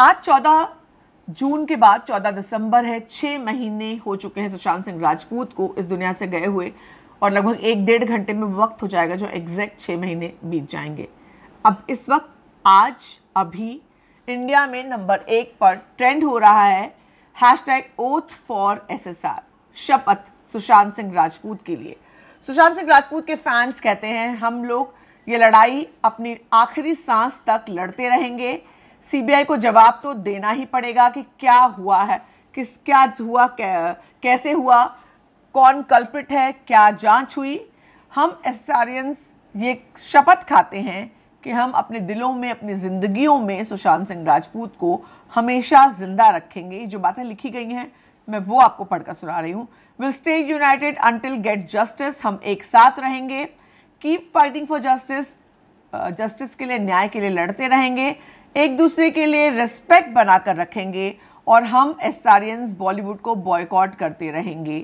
आज 14 जून के बाद 14 दिसंबर है छः महीने हो चुके हैं सुशांत सिंह राजपूत को इस दुनिया से गए हुए और लगभग एक डेढ़ घंटे में वक्त हो जाएगा जो एग्जैक्ट छः महीने बीत जाएंगे अब इस वक्त आज अभी इंडिया में नंबर एक पर ट्रेंड हो रहा है hashtag oath for S S R शपथ सुशांत सिंह राजपूत के लिए सुशांत सिंह राजपूत के फैंस कहते हैं हम लोग ये लड़ाई अपनी आखिरी सांस तक लड़ते रहेंगे सीबीआई को जवाब तो देना ही पड़ेगा कि क्या हुआ है किस क्या हुआ कैसे हुआ कौन कल्पित है क्या जांच हुई हम एस ये शपथ खाते हैं कि हम अपने दिलों में अपनी ज़िंदगियों में सुशांत सिंह राजपूत को हमेशा ज़िंदा रखेंगे जो बातें लिखी गई हैं मैं वो आपको पढ़कर सुना रही हूँ will stay united until get justice हम एक साथ रहेंगे keep fighting for justice justice के लिए न्याय के लिए लड़ते रहेंगे एक दूसरे के लिए रेस्पेक्ट बनाकर रखेंगे और हम एसआरियंस बॉलीवुड को बॉयकॉट करते रहेंगे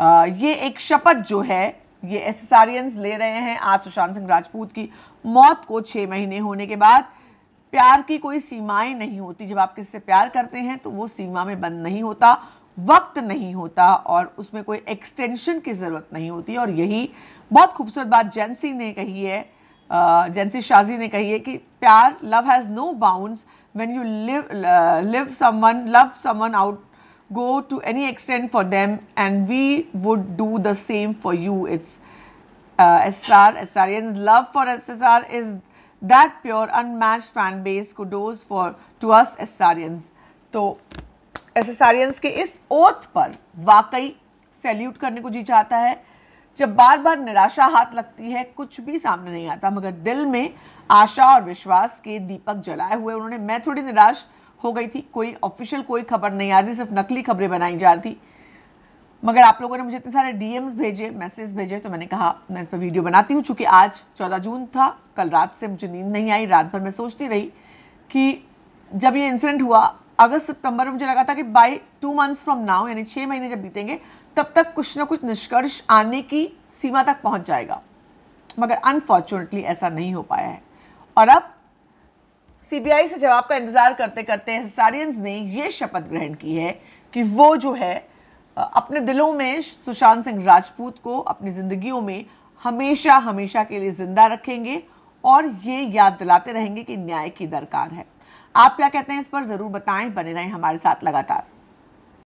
आ, ये एक शपथ जो है ये एसआरियंस ले रहे हैं आज सुशांत सिंह राजपूत की मौत को छः महीने होने के बाद प्यार की कोई सीमाएं नहीं होती जब आप किसी से प्यार करते हैं तो वो सीमा में बंद नहीं होता वक्त नहीं होता और उसमें कोई एक्सटेंशन की ज़रूरत नहीं होती और यही बहुत खूबसूरत बात जेंसी ने कही है जेंसी शाजी ने कही है कि प्यार love has no bound when you live live someone love some out go to any extend for them and we would do the same for you it's S R S R N love for S S R is that pure unmatched fan base को those for to us S R N तो S S R N के इस oath पर वाकई salute करने को जी चाहता है जब बार बार निराशा हाथ लगती है कुछ भी सामने नहीं आता मगर दिल में आशा और विश्वास के दीपक जलाए हुए उन्होंने मैं थोड़ी निराश हो गई थी कोई ऑफिशियल कोई खबर नहीं आ रही सिर्फ नकली खबरें बनाई जा रही थी मगर आप लोगों ने मुझे इतने सारे डीएम्स भेजे मैसेज भेजे तो मैंने कहा मैं इस पर वीडियो बनाती हूँ चूंकि आज चौदह जून था कल रात से मुझे नींद नहीं आई रात भर मैं सोचती रही कि जब ये इंसिडेंट हुआ अगस्त सितंबर में मुझे लगा था कि by two months from now यानी छः महीने जब बीतेंगे तब तक कुछ ना कुछ निष्कर्ष आने की सीमा तक पहुंच जाएगा मगर अनफॉर्चुनेटली ऐसा नहीं हो पाया है और अब सीबीआई से जवाब का इंतज़ार करते करते एसआरियंस ने ये शपथ ग्रहण की है कि वो जो है अपने दिलों में सुशांत सिंह राजपूत को अपनी ज़िंदगियों में हमेशा हमेशा के लिए ज़िंदा रखेंगे और ये याद दिलाते रहेंगे कि न्याय की दरकार है आप क्या कहते हैं इस पर ज़रूर बताएं बने रहें हमारे साथ लगातार